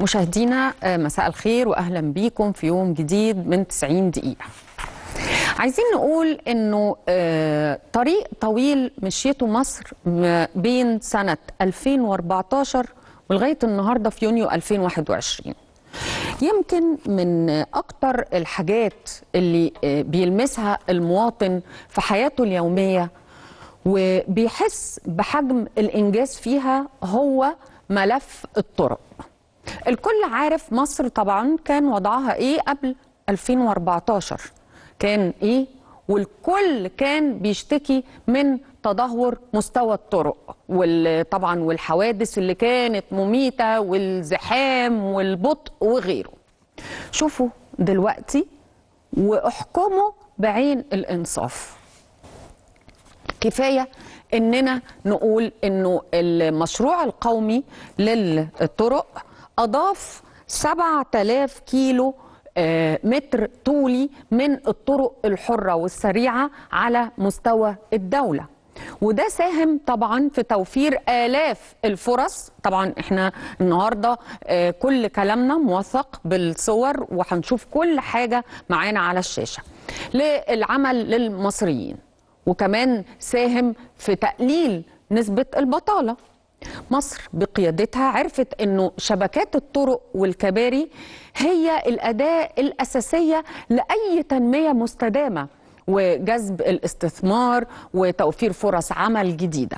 مشاهدينا آه، مساء الخير واهلا بيكم في يوم جديد من 90 دقيقه عايزين نقول انه آه، طريق طويل مشيته مصر بين سنه 2014 ولغايه النهارده في يونيو 2021 يمكن من اكتر الحاجات اللي آه، بيلمسها المواطن في حياته اليوميه وبيحس بحجم الانجاز فيها هو ملف الطرق الكل عارف مصر طبعا كان وضعها ايه قبل 2014 كان ايه والكل كان بيشتكي من تدهور مستوى الطرق وطبعا والحوادث اللي كانت مميتة والزحام والبطء وغيره شوفوا دلوقتي واحكموا بعين الإنصاف كفاية اننا نقول انه المشروع القومي للطرق أضاف 7000 كيلو آه، متر طولي من الطرق الحرة والسريعة على مستوى الدولة وده ساهم طبعا في توفير آلاف الفرص طبعا احنا النهاردة آه، كل كلامنا موثق بالصور وهنشوف كل حاجة معانا على الشاشة للعمل للمصريين وكمان ساهم في تقليل نسبة البطالة مصر بقيادتها عرفت انه شبكات الطرق والكباري هي الاداه الاساسيه لاي تنميه مستدامه وجذب الاستثمار وتوفير فرص عمل جديده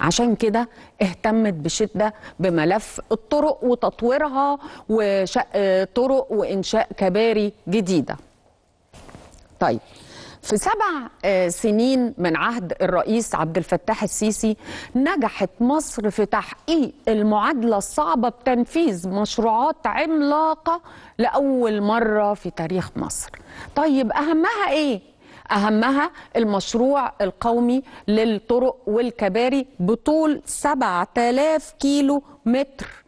عشان كده اهتمت بشده بملف الطرق وتطويرها وشق طرق وانشاء كباري جديده طيب في سبع آه، سنين من عهد الرئيس عبد الفتاح السيسي نجحت مصر في تحقيق المعادله الصعبه بتنفيذ مشروعات عملاقه لاول مره في تاريخ مصر. طيب اهمها ايه؟ أهمها المشروع القومي للطرق والكباري بطول 7000 كيلو متر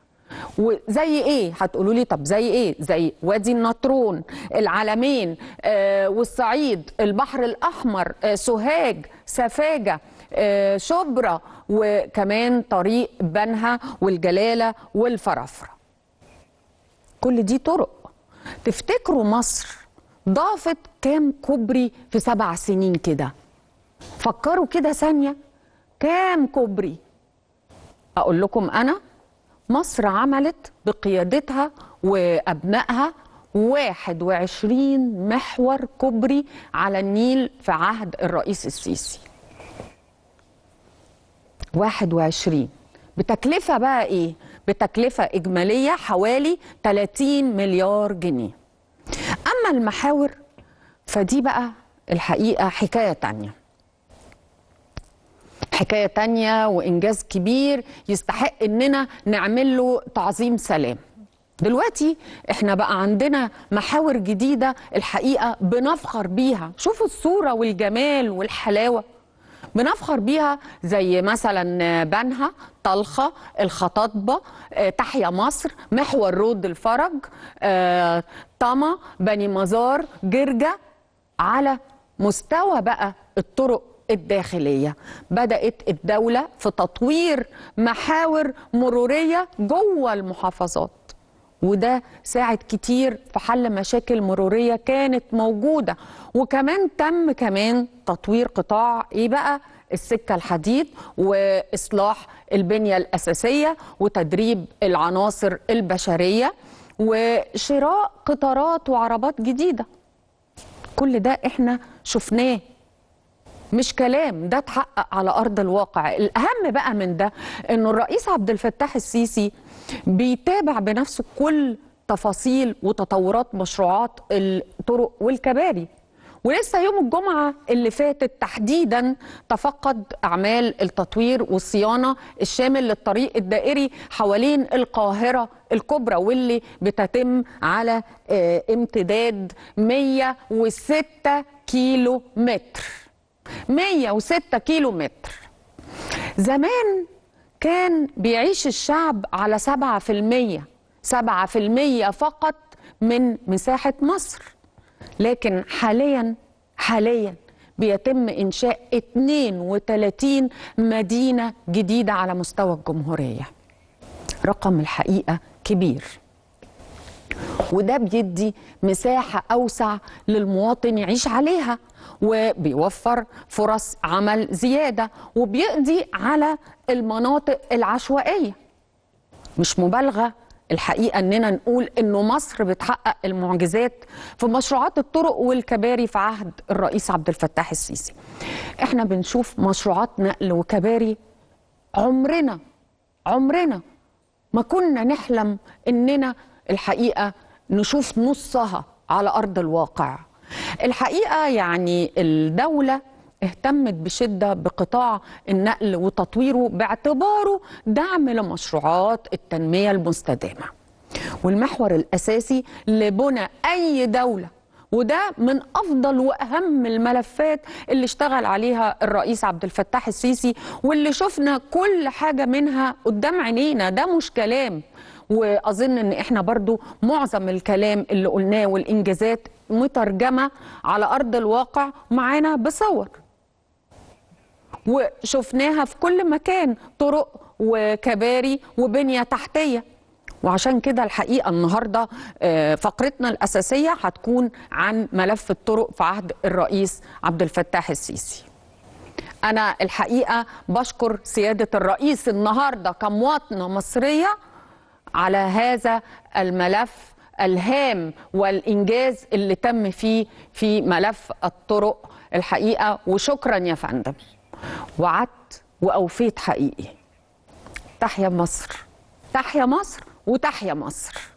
وزي ايه هتقولوا لي طب زي ايه زي وادي النطرون العلمين آه والصعيد البحر الاحمر آه سوهاج سفاجه آه شبرا وكمان طريق بنها والجلاله والفرافره كل دي طرق تفتكروا مصر ضافت كام كوبري في سبع سنين كده فكروا كده ثانيه كام كوبري اقول لكم انا مصر عملت بقيادتها وأبنائها 21 محور كبري على النيل في عهد الرئيس السيسي 21 بتكلفة بقى إيه؟ بتكلفة إجمالية حوالي 30 مليار جنيه أما المحاور فدي بقى الحقيقة حكاية تانية حكاية تانية وإنجاز كبير يستحق إننا نعمل له تعظيم سلام دلوقتي احنا بقى عندنا محاور جديدة الحقيقة بنفخر بيها شوفوا الصورة والجمال والحلاوة بنفخر بيها زي مثلا بنها طلخة الخطاطبة آه، تحيا مصر محور رود الفرج آه، طما بني مزار جرجة على مستوى بقى الطرق الداخليه بدات الدوله في تطوير محاور مروريه جوه المحافظات وده ساعد كتير في حل مشاكل مرورية كانت موجودة وكمان تم كمان تطوير قطاع ايه بقى السكة الحديد وإصلاح البنية الأساسية وتدريب العناصر البشرية وشراء قطارات وعربات جديدة كل ده احنا شفناه مش كلام ده اتحقق على أرض الواقع الأهم بقى من ده أنه الرئيس عبد الفتاح السيسي بيتابع بنفسه كل تفاصيل وتطورات مشروعات الطرق والكباري ولسه يوم الجمعة اللي فاتت تحديدا تفقد أعمال التطوير والصيانة الشامل للطريق الدائري حوالين القاهرة الكبرى واللي بتتم على آه، امتداد 106 كيلو متر 106 كيلو متر زمان كان بيعيش الشعب على 7% 7% فقط من مساحة مصر لكن حاليا حاليا بيتم إنشاء 32 مدينة جديدة على مستوى الجمهورية رقم الحقيقة كبير وده بيدي مساحة أوسع للمواطن يعيش عليها وبيوفر فرص عمل زيادة وبيقضي على المناطق العشوائية مش مبالغة الحقيقة أننا نقول أنه مصر بتحقق المعجزات في مشروعات الطرق والكباري في عهد الرئيس عبد الفتاح السيسي احنا بنشوف مشروعات نقل وكباري عمرنا عمرنا ما كنا نحلم أننا الحقيقة نشوف نصها على ارض الواقع الحقيقه يعني الدوله اهتمت بشده بقطاع النقل وتطويره باعتباره دعم لمشروعات التنميه المستدامه والمحور الاساسي لبنى اي دوله وده من افضل واهم الملفات اللي اشتغل عليها الرئيس عبد الفتاح السيسي واللي شفنا كل حاجه منها قدام عينينا ده مش كلام واظن ان احنا برضو معظم الكلام اللي قلناه والانجازات مترجمه على ارض الواقع معانا بصور وشفناها في كل مكان طرق وكباري وبنيه تحتيه وعشان كده الحقيقه النهارده آه، فقرتنا الاساسيه هتكون عن ملف الطرق في عهد الرئيس عبد الفتاح السيسي. انا الحقيقه بشكر سياده الرئيس النهارده كمواطنه مصريه على هذا الملف الهام والإنجاز اللي تم فيه في ملف الطرق الحقيقة وشكرا يا فندم وعدت وأوفيت حقيقي تحيا مصر تحيا مصر وتحيا مصر